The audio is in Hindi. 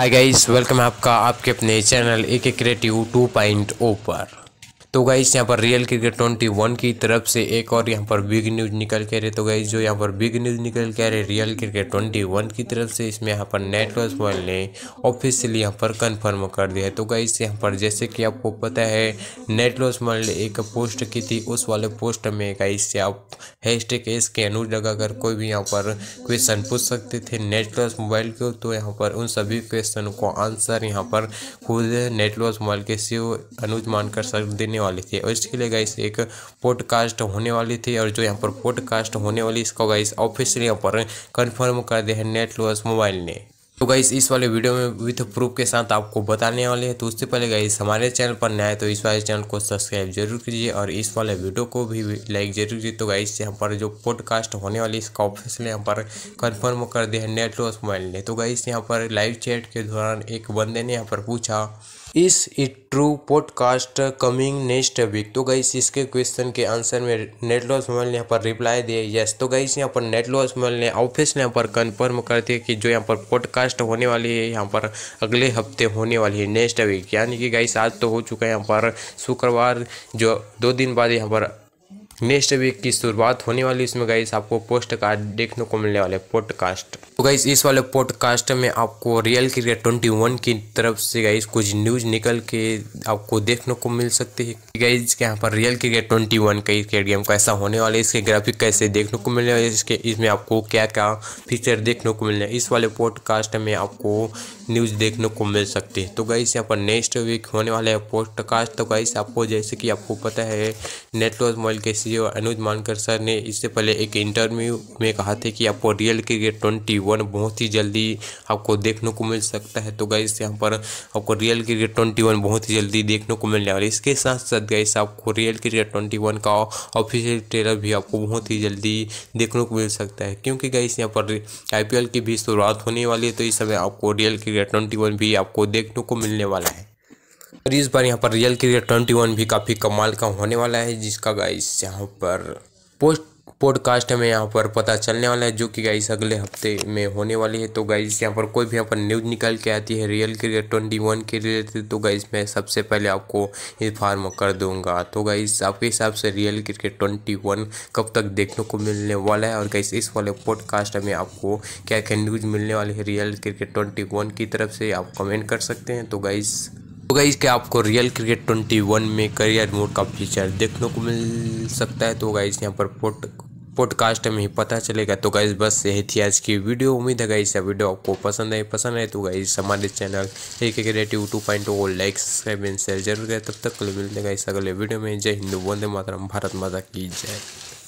हाय गाइस वेलकम आपका आपके अपने channel a creative two point o पर तो गाइस यहाँ पर रियल क्रिकेट ट्वेंटी वन की तरफ से एक और यहाँ पर बिग न्यूज़ निकल के रहे तो गाइस जो यहाँ पर बिग न्यूज़ निकल के आ रहे रियल क्रिकेट ट्वेंटी वन की तरफ से इसमें यहाँ पर नेटवर्स वर्ल्ड ने ऑफिशियली यहाँ पर कन्फर्म कर दिया है तो गाइस यहाँ पर जैसे कि आपको पता है नेटवर्स वर्ल्ड ने एक पोस्ट की थी उस वाले पोस्ट में गाइस आप हैश टैग एस के अनुज लगाकर कोई भी यहाँ पर क्वेश्चन पूछ सकते थे नेटवर्स मोबाइल को तो यहाँ पर उन सभी क्वेश्चन को आंसर यहाँ पर खुद नेटवर्स मोबाइल के सी e अनुज मानकर सर देने होने वाली थी और इसके लिए गाइस एक पॉडकास्ट होने वाली थी और जो यहाँ पर पॉडकास्ट होने वाली इसको गाइस ऑफिशियली यहाँ पर कन्फर्म कर दिया है नेट लॉस मोबाइल ने तो गाइस इस वाले वीडियो में विथ प्रूफ के साथ आपको बताने वाले हैं तो उससे पहले गाइस हमारे चैनल पर नया है तो इस वाले चैनल को सब्सक्राइब जरूर कीजिए और इस वाले वीडियो को भी लाइक जरूर कीजिए तो गाइस यहाँ पर जो पॉडकास्ट होने वाली इसका ऑफिशियल यहाँ पर कंफर्म कर दिया है नेटवर्क मोबाइल ने तो गाइस यहाँ पर लाइव चैट के दौरान एक बंदे ने यहाँ पर पूछा is it true podcast coming next week तो गाइस इसके क्वेश्चन के आंसर में नेट लॉस मोबाइल ने यहाँ पर रिप्लाई दिए यस तो गाइस यहाँ पर नेट लॉस मोबाइल ने ऑफिस ने यहाँ पर कंफर्म कर दिया कि जो यहाँ पर पॉडकास्ट होने वाली है यहाँ पर अगले हफ्ते होने वाली है नेक्स्ट वीक यानी कि गाइस आज तो हो चुका है यहाँ पर शुक्रवार जो दो दिन बाद यहाँ पर नेक्स्ट वीक की शुरुआत होने वाली इसमें गाइस आपको पोस्ट कार्ड देखने को मिलने वाले पॉडकास्ट तो गाइस इस वाले पॉडकास्ट में आपको रियल क्रिकेट ट्वेंटी वन की तरफ से गाइस कुछ न्यूज निकल के आपको देखने को मिल सकती है गाइस के यहाँ पर रियल क्रिकेट ट्वेंटी वन का क्रिकेट गेम कैसा होने वाला है इसके ग्राफिक कैसे देखने को मिलने वाले इसके इसमें आपको क्या क्या फीचर देखने को मिलने इस वाले पॉडकास्ट में आपको न्यूज देखने को मिल सकती है तो गाइस यहाँ पर नेक्स्ट वीक होने वाला है पॉडकास्ट तो गाइस आपको जैसे कि आपको पता है नेटवर्क मोबाइल के सी e अनुज मानकर सर ने इससे पहले एक इंटरव्यू में कहा था कि आपको रियल क्रिकेट ट्वेंटी वन बहुत ही जल्दी आपको देखने को मिल सकता है तो गाइस यहाँ पर आपको रियल क्रिकेट ट्वेंटी वन बहुत ही जल्दी देखने को मिलने वाला है इसके साथ साथ गाइस आपको रियल क्रिकेट ट्वेंटी वन का ऑफिशियल ट्रेलर भी आपको बहुत ही जल्दी देखने को मिल सकता है क्योंकि गाइस यहाँ पर आई की भी शुरुआत होने वाली है तो इस समय आपको रियल क्रिकेट ट्वेंटी वन भी आपको देखने को मिलने वाला है और इस बार यहाँ पर रियल क्रिकेट ट्वेंटी वन भी काफ़ी कमाल का होने वाला है जिसका गाइस यहाँ पर पोस्ट पॉडकास्ट हमें यहाँ पर पता चलने वाला है जो कि गाइस अगले हफ्ते में होने वाली है तो गाइस यहाँ पर कोई भी यहाँ पर न्यूज़ निकल के आती है रियल क्रिकेट ट्वेंटी वन के रिलेटेड तो गाइस मैं सबसे पहले आपको इन्फॉर्म कर दूंगा तो गाइस आपके हिसाब से रियल क्रिकेट ट्वेंटी वन कब तक देखने को मिलने वाला है और गाइस इस वाले पॉडकास्ट में आपको क्या क्या न्यूज़ मिलने वाली है रियल क्रिकेट ट्वेंटी वन की तरफ से आप कमेंट कर सकते हैं तो गाइस तो गाइज क्या आपको रियल क्रिकेट 21 में करियर मोड का फीचर देखने को मिल सकता है तो गाइज यहाँ पर पोट पॉडकास्ट में ही पता चलेगा तो गाइज बस यही थी आज की वीडियो उम्मीद है गाइज वीडियो आपको पसंद है पसंद है तो गाइज हमारे चैनल एक एक रेटिव टू पॉइंट वो लाइक सब्सक्राइब एंड शेयर जरूर करें तब तक के लिए मिलते हैं अगले वीडियो में जय हिंदू वंदे मातरम भारत माता की जय